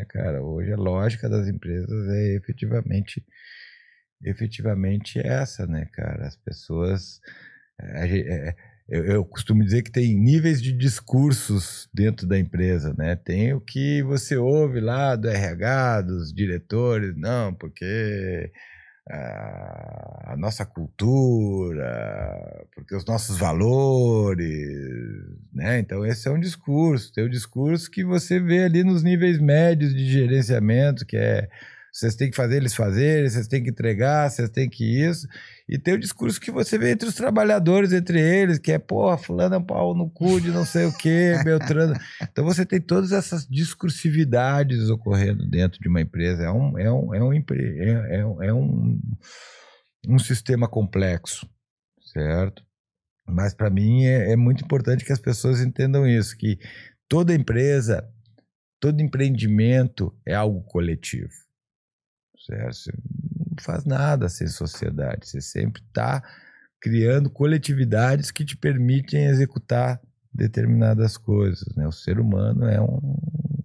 né, cara? Hoje a lógica das empresas é efetivamente, efetivamente essa, né, cara? As pessoas, é, é, eu, eu, costumo dizer que tem níveis de discursos dentro da empresa, né? Tem o que você ouve lá do RH, dos diretores, não, porque a nossa cultura, porque os nossos valores, né? Então esse é um discurso, tem o um discurso que você vê ali nos níveis médios de gerenciamento, que é vocês têm que fazer eles fazerem, vocês têm que entregar, vocês têm que isso. E tem o discurso que você vê entre os trabalhadores, entre eles, que é, porra, fulano é um pau no cu de não sei o quê, Beltrano. Então você tem todas essas discursividades ocorrendo dentro de uma empresa. É um, é um, é um, é, um, é, é um, um sistema complexo, certo? Mas para mim é, é muito importante que as pessoas entendam isso, que toda empresa, todo empreendimento é algo coletivo Certo? Você não faz nada sem sociedade. Você sempre está criando coletividades que te permitem executar determinadas coisas. Né? O ser humano é um,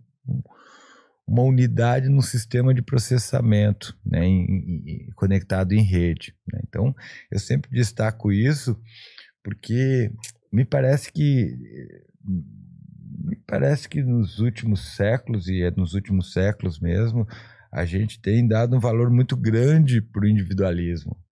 uma unidade num sistema de processamento né? Em, em, conectado em rede. Né? Então, eu sempre destaco isso porque me parece que me parece que nos últimos séculos e é nos últimos séculos mesmo a gente tem dado um valor muito grande para o individualismo.